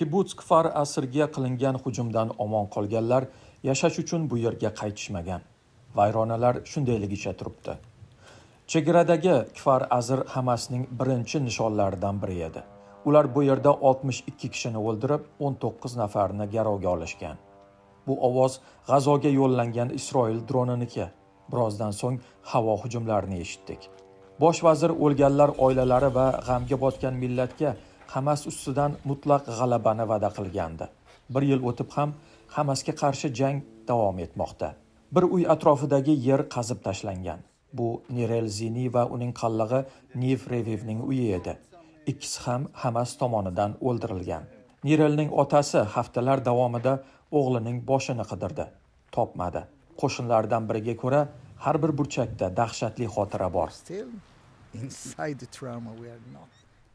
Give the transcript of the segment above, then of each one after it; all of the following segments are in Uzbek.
kibuts kfar asrga qilingan hujumdan omon qolganlar yashash uchun bu yerga qaytishmagan vayronalar shundayligicha turibdi chegaradagi kfar azr hamasning birinchi nishonlaridan biri edi ular bu yerda 62 kishini o'ldirib 19 nafarini garovga olishgan bu ovoz g'azoga yo'llangan isroil droniniki birozdan so'ng havo hujumlarini eshitdik bosh vazir o'lganlar oilalari va g'amga botgan millatga hamas ustidan mutlaq g'alabani va'da qilgandi bir yil o'tib ham hamasga qarshi jang davom etmoqda bir uy atrofidagi yer qazib tashlangan bu zini va uning qallig'i nif revivning uyi edi ikkisi ham hamas tomonidan o'ldirilgan nirelning otasi haftalar davomida o'g'lining boshini qidirdi topmadi qo'shinlaridan biriga ko'ra har bir burchakda dahshatli xotira bor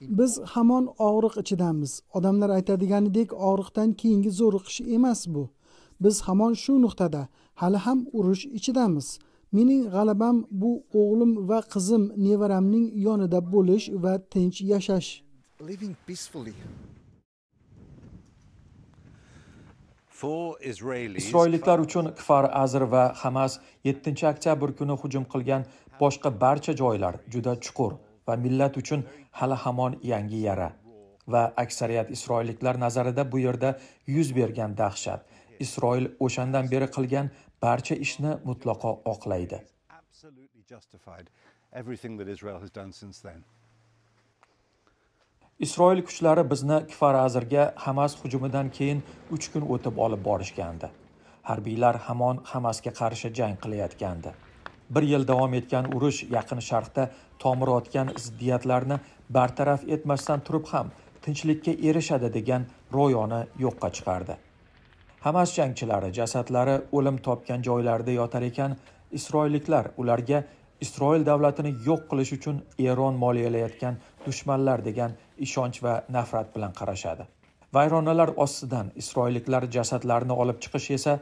biz hamon og'riq ichidamiz odamlar aytadiganidek og'riqdan keyingi zo'riqish emas bu biz hamon shu nuqtada hali ham urush ichidamiz mening g'alabam bu o'g'lim va qizim nevaramning yonida bo'lish va tinch yashash isroilliklar uchun kfar azr va hamas 7 oktyabr kuni hujum qilgan boshqa barcha joylar juda chuqur va millat uchun hali hamon yangi yara va aksariyat isroilliklar nazarida bu yerda yuz bergan dahshat isroil o'shandan beri qilgan barcha ishni mutlaqo oqlaydi isroil kuchlari bizni kfar azirga hamas hujumidan keyin uch kun o'tib olib borishgandi harbiylar hamon hamasga qarshi jang qilayotgandi bir yil davom etgan urush yaqin sharqda tomir otgan ziddiyatlarni bartaraf etmasdan turib ham tinchlikka erishadi degan ro'yoni yo'qqa chiqardi hamas jangchilari jasadlari o'lim topgan joylarida yotar ekan isroilliklar ularga isroil davlatini yo'q qilish uchun eron moliyalayotgan dushmanlar degan ishonch va nafrat bilan qarashadi vayronalar ostidan isroilliklar jasadlarini olib chiqish esa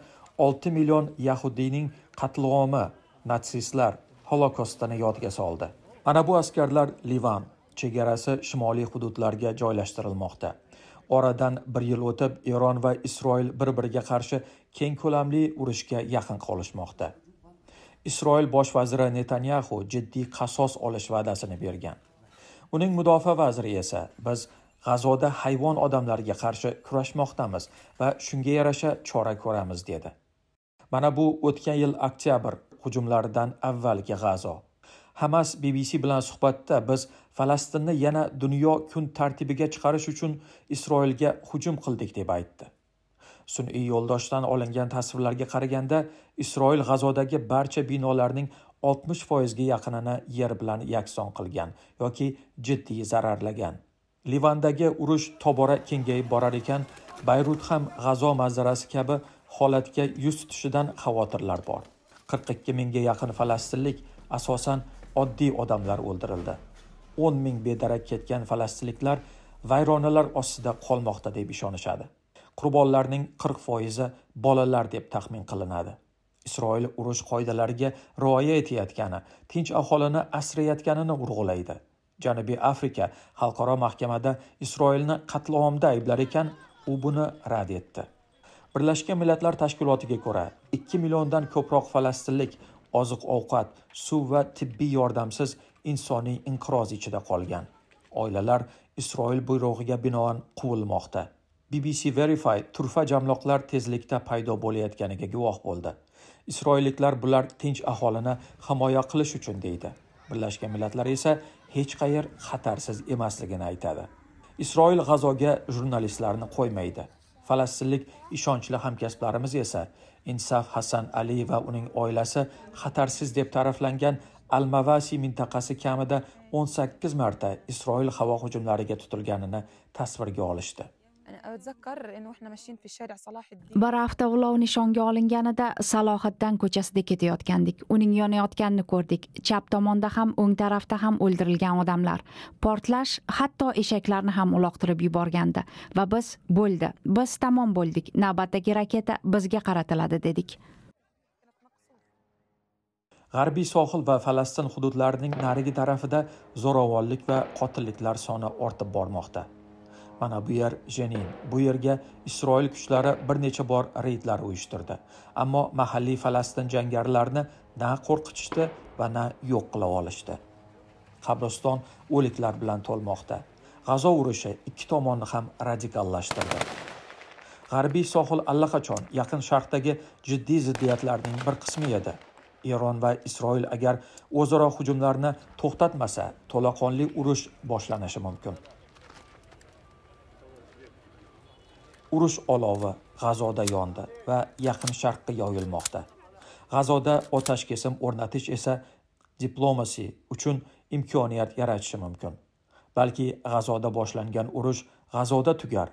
6 million yahudiyning qatlomi natsistlar holokostini yodga soldi ana bu askarlar livan chegarasi shimoliy hududlarga joylashtirilmoqda oradan bir yil o'tib eron va isroil bir biriga qarshi keng ko'lamli urushga yaqin qolishmoqda isroil bosh vaziri netanyaxu jiddiy qasos olish va'dasini bergan uning mudofaa vaziri esa biz g'azoda hayvon odamlarga qarshi kurashmoqdamiz va shunga yarasha chora ko'ramiz dedi mana bu o'tgan yil oktyabr hujumlaridan avvalgi g'azo hamas bbc bilan suhbatda biz falastinni yana dunyo kun tartibiga chiqarish uchun isroilga hujum qildik deb aytdi sun'iy yo'ldoshdan olingan tasvirlarga qaraganda isroil g'azodagi barcha binolarning 60 foizga yaqinini yer bilan yakson qilgan yoki jiddiy zararlagan livandagi urush tobora kengayib borar ekan bayrut ham g'azo manzarasi kabi holatga yuz tutishidan xavotirlar bor qirq ikki mingga yaqin falastinlik asosan oddiy odamlar o'ldirildi o'n ming bedarak ketgan falastinliklar vayronalar ostida qolmoqda deb ishonishadi qurbonlarning qirq foizi bolalar deb taxmin qilinadi isroil urush qoidalariga rioya etayotgani tinch aholini asrayotganini urg'ulaydi janubiy afrika xalqaro mahkamada isroilni qatlomda ayblar ekan u buni rad etdi birlashgan millatlar tashkilotiga ko'ra 2 milliondan ko'proq falastinlik oziq ovqat suv va tibbiy yordamsiz insoniy inqiroz ichida qolgan oilalar isroil buyrug'iga binoan quvilmoqda bbc verify turfa jamloqlar tezlikda paydo bo'layotganiga guvoh bo'ldi isroilliklar bular tinch aholini himoya qilish uchun deydi birlashgan millatlar esa hech qayer xatarsiz emasligini aytadi isroil g'azoga jurnalistlarni qo'ymaydi falastinlik ishonchli hamkasblarimiz esa insaf hasan ali va uning oilasi xatarsiz deb ta'riflangan al mavasi mintaqasi kamida 18 marta isroil havo hujumlariga tutilganini tasvirga olishdi bir hafta ulov nishonga olinganida salohiddan ko'chasida ketayotgandik uning yonayotganini ko'rdik chap tomonda ham o'ng tarafda ham o'ldirilgan odamlar portlash hatto eshaklarni ham uloqtirib yuborgandi va biz bo'ldi biz tamom bo'ldik navbatdagi raketa bizga qaratiladi dedik g'arbiy sohil va falastin hududlarining narigi tarafida zo'ravonlik va qotilliklar soni ortib bormoqda mana bu yer jenin bu yerga isroil kuchlari bir necha bor reydlar uyushtirdi ammo mahalliy falastin jangarilarini na qo'rqitishdi va na yo'q qila olishdi qabriston o'liklar bilan to'lmoqda g'azo urushi ikki tomonni ham radikallashtirdi g'arbiy sohil allaqachon yaqin sharqdagi jiddiy ziddiyatlarning bir qismi edi eron va isroil agar o'zaro hujumlarni to'xtatmasa to'laqonli urush boshlanishi mumkin urush olovi g'azoda yondi va yaqin sharqqa yoyilmoqda g'azoda otash kesim o'rnatish esa diplomasi uchun imkoniyat yaratishi mumkin balki g'azoda boshlangan urush g'azoda tugar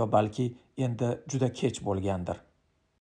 yo balki endi juda kech bo'lgandir